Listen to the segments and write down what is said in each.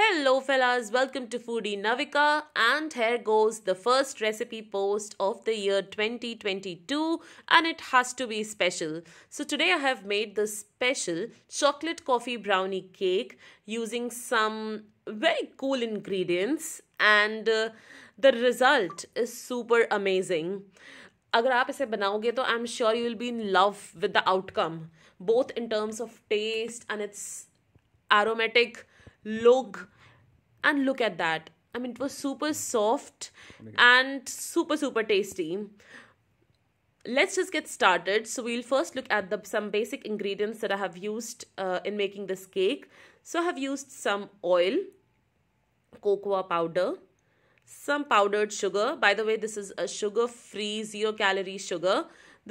Hello fellas, welcome to Foodie Navika and here goes the first recipe post of the year 2022 and it has to be special. So today I have made this special chocolate coffee brownie cake using some very cool ingredients and uh, the result is super amazing. अगर आप इसे बनाओगे तो I am sure you will be in love with the outcome both in terms of taste and it's aromatic Look and look at that i mean it was super soft and super super tasty let's just get started so we'll first look at the some basic ingredients that i have used uh, in making this cake so i have used some oil cocoa powder some powdered sugar by the way this is a sugar free zero calorie sugar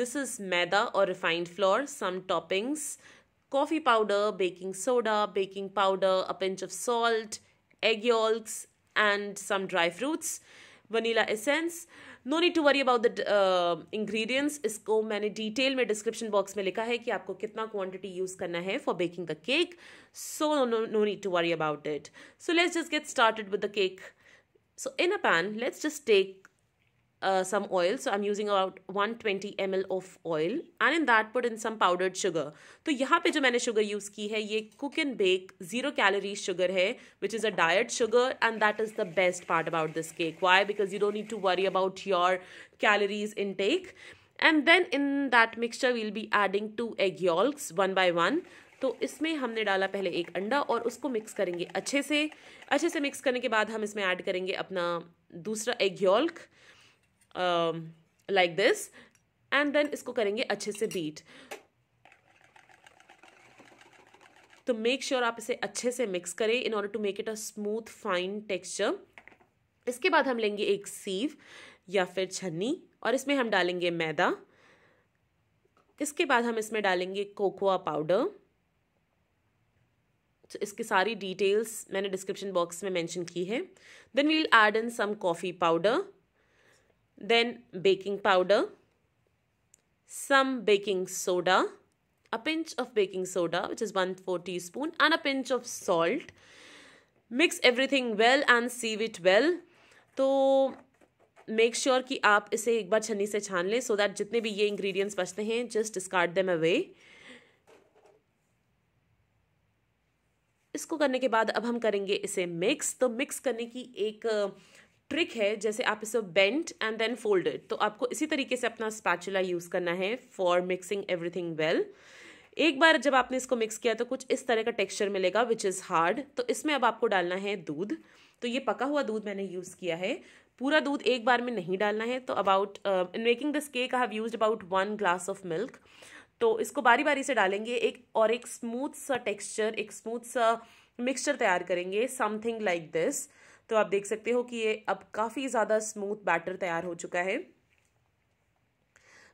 this is maida or refined flour some toppings coffee powder, baking soda, baking powder, a pinch of salt, egg yolks, and some dry fruits, vanilla essence. No need to worry about the ingredients इसको मैंने detail में description box में लिखा है कि आपको कितना quantity use करना है for baking the cake so no need to worry about it so let's just get started with the cake so in a pan let's just take uh, some oil so I'm using about 120 ml of oil and in that put in some powdered sugar तो यहाँ पे जो मैंने sugar use की है ये cook and bake zero calorie sugar hai, which is a diet sugar and that is the best part about this cake why because you don't need to worry about your calories intake and then in that mixture we'll be adding two egg yolks one by one तो इसमें हमने डाला पहले एक अंडा और उसको mix करेंगे अच्छे से अच्छे से मिक्स करने के बाद हम इसमें ऐड करेंगे अपना दूसरा egg yolk like this and then इसको करेंगे अच्छे से बीट तो मेक श्योर आप इसे अच्छे से मिक्स करें in order to make it a smooth fine texture इसके बाद हम लेंगे एक सीव या फिर छन्नी और इसमें हम डालेंगे मैदा इसके बाद हम इसमें डालेंगे कोकोआ पाउडर तो इसकी सारी डिटेल्स मैंने डिस्क्रिप्शन बॉक्स में मेंशन की है then we'll add in some coffee powder then baking powder, some baking soda, a pinch of baking soda which is 1 4 teaspoon and a pinch of salt. Mix everything well and sieve it well. तो make sure sure कि आप इसे एक बार छन्नी से छान लें so that जितने भी ये इंग्रेडिएंट्स बचते हैं जस्ट डिस्कार्ड देम अवे इसको करने के बाद अब हम करेंगे इसे मिक्स तो मिक्स करने की एक ट्रिक है जैसे आप इसे बेंट एंड देन फोल्डेड तो आपको इसी तरीके से अपना स्पैचुला यूज़ करना है फॉर मिक्सिंग एवरीथिंग वेल एक बार जब आपने इसको मिक्स किया तो कुछ इस तरह का टेक्सचर मिलेगा विच इज़ हार्ड तो इसमें अब आपको डालना है दूध तो ये पका हुआ दूध मैंने यूज़ किया है पूरा दूध एक बार में नहीं डालना है तो about in making this cake I have use about one glass of milk तो इसको बारी बारी से डालेंगे एक और एक स्मूथ सा टेक्सचर एक स्मूथ सा मिक्सचर तैयार करेंगे समथिंग लाइक दिस तो आप देख सकते हो कि ये अब काफ़ी ज़्यादा स्मूथ बैटर तैयार हो चुका है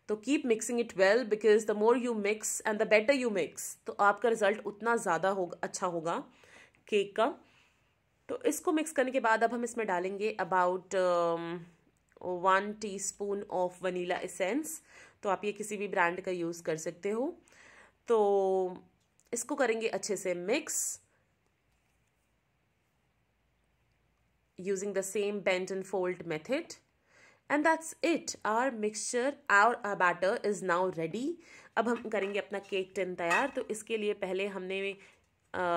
तो keep mixing it well because the more you mix and the better you mix तो आपका रिजल्ट उतना ज़्यादा होगा अच्छा होगा केक का तो इसको मिक्स करने के बाद अब हम इसमें डालेंगे about one teaspoon of vanilla essence तो आप ये किसी भी ब्रांड का यूज़ कर सकते हो तो इसको करेंगे अच्छे से mix using the same bend and fold method. And that's it our mixture our batter is now ready अब हम करेंगे अपना केक टिन तैयार तो इसके लिए पहले हमने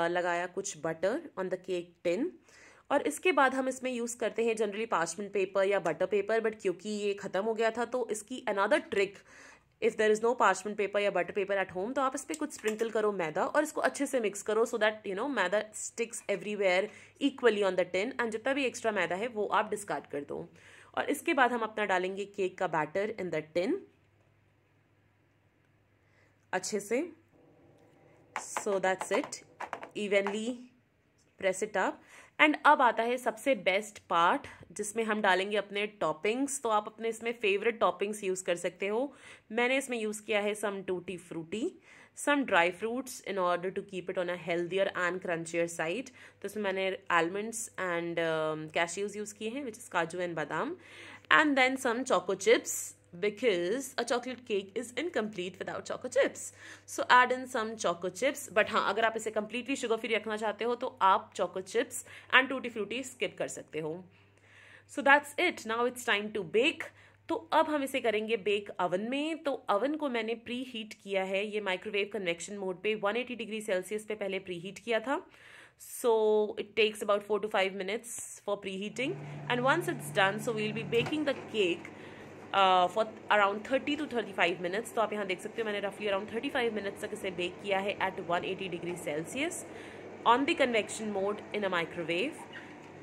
लगाया कुछ butter on the cake tin और इसके बाद हम इसमें यूज़ करते हैं जनरली पार्चमेंट पेपर या बटर पेपर बट क्योंकि ये ख़त्म हो गया था तो इसकी another trick if there is no parchment paper या बटर पेपर एट होम तो आप इस पर कुछ स्प्रिंकल करो मैदा और इसको अच्छे से मिक्स करो so that you know maida sticks everywhere equally on the tin and जितना भी एक्स्ट्रा मैदा है वो आप डिस्कार्ड कर दो और इसके बाद हम अपना डालेंगे केक का बैटर इन द टिन अच्छे से so that's it evenly press it up and अब आता है सबसे बेस्ट पार्ट जिसमें हम डालेंगे अपने टॉपिंग्स तो आप अपने इसमें फेवरेट टॉपिंग्स यूज़ कर सकते हो मैंने इसमें यूज़ किया है some tutti frutti some dry fruits in order to keep it on a healthier and crunchier side तो इसमें मैंने आलमंड्स एंड कैशियूज यूज़ किए हैं which is kaju and badam and then some choco chips because a chocolate cake is incomplete without choco chips. So add in some choco chips. But हाँ अगर आप इसे completely sugar free रखना चाहते हो तो आप choco chips and tutti frutti skip कर सकते हो So that's it. Now it's time to bake. तो अब हम इसे करेंगे बेक अवन में तो अवन को मैंने प्री हीट किया है ये माइक्रोवेव कन्वेक्शन मोड पे 180 डिग्री सेल्सियस पे पहले प्री हीट किया था so it takes about 4 to 5 minutes for preheating and once it's done so we'll be baking the cake for around thirty to thirty five minutes तो आप यहाँ देख सकते हो मैंने रफली अराउंड थर्टी फाइव मिनट्स तक इसे बेक किया है at one eighty degree Celsius on the convection mode in a microwave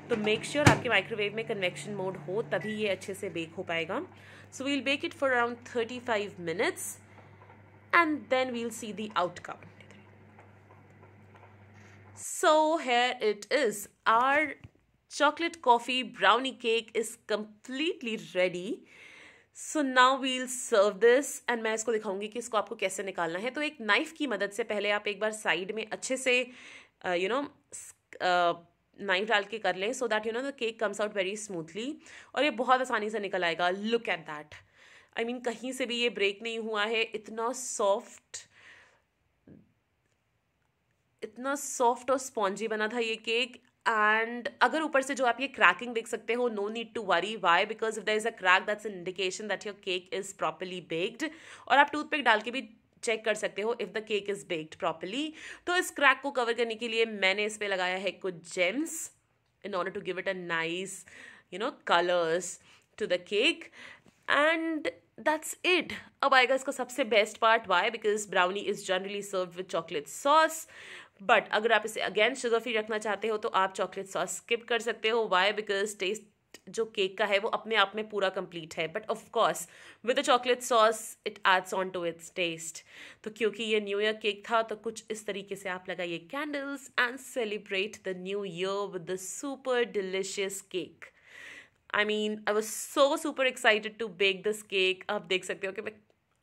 तो मेक श्योर sure आपके माइक्रोवेव में कन्वेक्शन मोड हो तभी ये अच्छे से बेक हो पाएगा so we'll bake it for around thirty five minutes and then we'll see the outcome so here it is our chocolate coffee brownie cake is completely ready so now we'll serve this and मैं इसको दिखाऊंगी कि इसको आपको कैसे निकालना है तो एक नाइफ की मदद से पहले आप एक बार साइड में अच्छे से यू नो नाइफ डाल के कर लें so that you know the cake comes out very smoothly और ये बहुत आसानी से निकल आएगा look at that I mean कहीं से भी ये ब्रेक नहीं हुआ है इतना सॉफ्ट इतना सॉफ्ट और स्पॉन्जी बना था ये केक एंड अगर ऊपर से जो आप ये क्रैकिंग देख सकते हो no need to worry why because if the is a crack that's indication that your cake is properly baked और आप टूथपिक डाल के भी चेक कर सकते हो if the cake is baked properly तो इस क्रैक को कवर करने के लिए मैंने इस पर लगाया है कुछ gems in order to give it a nice you know colours to the cake and that's it अब आएगा इसका सबसे best part why because brownie is generally serve with chocolate sauce but अगर आप इसे अगेन शुगर फ्री रखना चाहते हो तो आप चॉकलेट सॉस स्किप कर सकते हो वाई बिकॉज टेस्ट जो केक का है वो अपने आप में पूरा कंप्लीट है but of course with a chocolate sauce it adds on to its taste तो क्योंकि ये न्यू ईयर केक था तो कुछ इस तरीके से आप लगाइए candles and celebrate the new year with the super delicious cake I mean I was so super excited to bake this cake आप देख सकते हो कि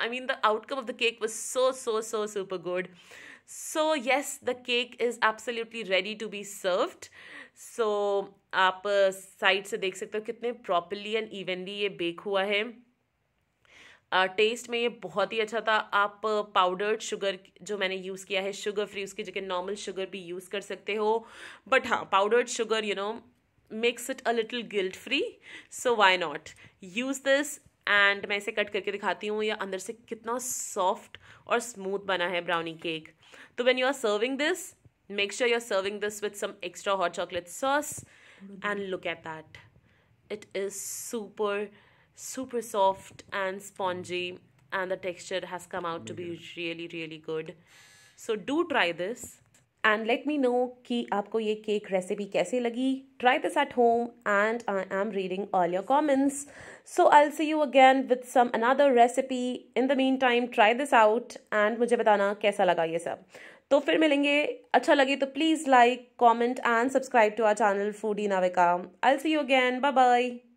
I mean the outcome of the cake was so so so super good so yes the cake is absolutely ready to be served so आप side uh, से देख सकते हो कितने प्रॉपरली एंड इवनली ये बेक हुआ है टेस्ट uh, में ये बहुत ही अच्छा था आप पाउडर्ड uh, शुगर जो मैंने यूज़ किया है शुगर फ्री उसकी जगह नॉर्मल शुगर भी यूज़ कर सकते हो बट हाँ powdered sugar you know makes it a little guilt free so why not use this and मैं इसे कट करके दिखाती हूँ या अंदर से कितना सॉफ्ट और स्मूथ बना है brownie cake So when you are serving this, make sure you're serving this with some extra hot chocolate sauce and look at that. It is super, super soft and spongy and the texture has come out to be really, really good. So do try this. And let me know कि आपको ये cake recipe कैसे लगी try this at home and I am reading all your comments so I see you again with some another recipe in the mean time try this out and मुझे बताना कैसा लगा ये सब तो फिर मिलेंगे अच्छा लगे तो please like comment and subscribe to our channel Foodie Navika I see you again bye bye